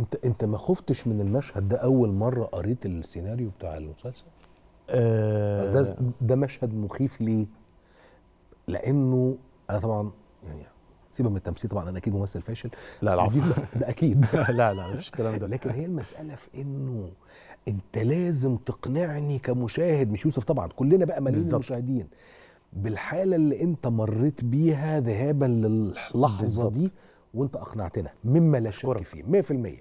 انت انت ما خفتش من المشهد ده اول مره قريت السيناريو بتاع المسلسل آه ده ده مشهد مخيف ليه لانه انا طبعا يعني سيبك من التمثيل طبعا انا اكيد ممثل فاشل لا العفو ده اكيد لا لا مفيش الكلام ده لكن هي المساله في انه انت لازم تقنعني كمشاهد مش يوسف طبعا كلنا بقى مالين المشاهدين بالحاله اللي انت مريت بيها ذهابا للحظه دي وانت اقنعتنا مما لا شك فيه 100%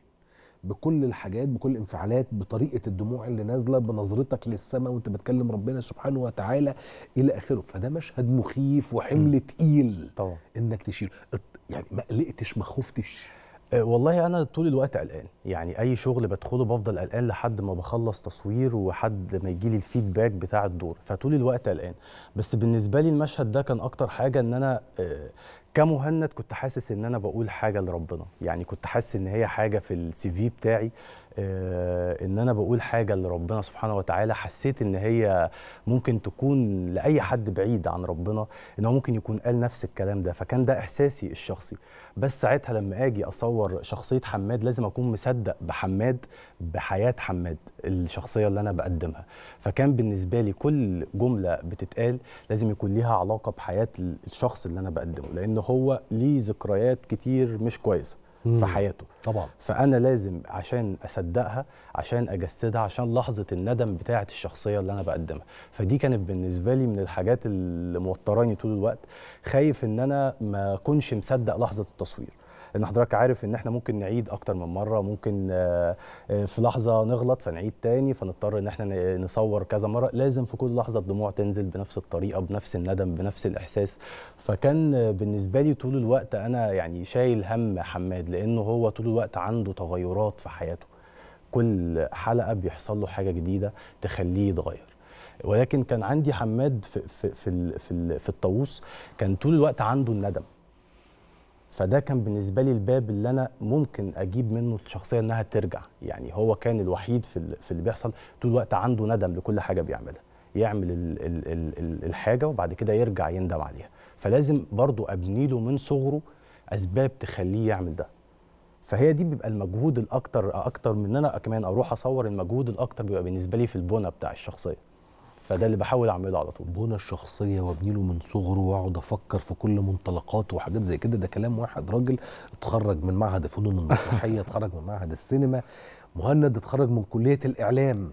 بكل الحاجات بكل الانفعالات بطريقه الدموع اللي نازله بنظرتك للسماء وانت بتكلم ربنا سبحانه وتعالى الى اخره فده مشهد مخيف وحمل تقيل طبعا انك تشيله يعني ما قلقتش ما خفتش آه، والله انا طول الوقت قلقان يعني اي شغل بدخله بفضل قلقان لحد ما بخلص تصوير وحد ما يجي لي الفيدباك بتاع الدور فطول الوقت قلقان بس بالنسبه لي المشهد ده كان اكتر حاجه ان انا آه، كمهند كنت حاسس ان انا بقول حاجه لربنا يعني كنت حاسس ان هي حاجه في السي في بتاعي آه، ان انا بقول حاجه لربنا سبحانه وتعالى حسيت ان هي ممكن تكون لاي حد بعيد عن ربنا ان هو ممكن يكون قال نفس الكلام ده فكان ده احساسي الشخصي بس ساعتها لما اجي اصور شخصيه حماد لازم اكون مصدق مصدق بحماد بحياه حماد الشخصيه اللي انا بقدمها فكان بالنسبه لي كل جمله بتتقال لازم يكون ليها علاقه بحياه الشخص اللي انا بقدمه لان هو ليه ذكريات كتير مش كويسه في حياته طبعا فانا لازم عشان اصدقها عشان اجسدها عشان لحظه الندم بتاعه الشخصيه اللي انا بقدمها فدي كانت بالنسبه لي من الحاجات اللي موتراني طول الوقت خايف ان انا ما اكونش مصدق لحظه التصوير لان حضرتك عارف ان احنا ممكن نعيد اكتر من مره ممكن آه، آه، في لحظه نغلط فنعيد تاني فنضطر ان احنا نصور كذا مره لازم في كل لحظه الدموع تنزل بنفس الطريقه بنفس الندم بنفس الاحساس فكان بالنسبه لي طول الوقت انا يعني شايل هم حماد لانه هو طول الوقت عنده تغيرات في حياته كل حلقه بيحصل له حاجه جديده تخليه يتغير ولكن كان عندي حماد في في في في الطاووس كان طول الوقت عنده الندم فده كان بالنسبه لي الباب اللي انا ممكن اجيب منه الشخصيه انها ترجع يعني هو كان الوحيد في في اللي بيحصل طول الوقت عنده ندم لكل حاجه بيعملها يعمل الـ الـ الـ الحاجه وبعد كده يرجع يندم عليها فلازم برضو ابني له من صغره اسباب تخليه يعمل ده فهي دي بيبقى المجهود الاكتر اكتر من ان انا كمان اروح اصور المجهود الاكتر بيبقى بالنسبه لي في البنى بتاع الشخصيه فده اللي بحاول اعمله على طول بنى الشخصيه وابني له من صغره واقعد افكر في كل منطلقاته وحاجات زي كده ده كلام واحد راجل اتخرج من معهد الفنون المسرحيه اتخرج من معهد السينما مهند اتخرج من كليه الاعلام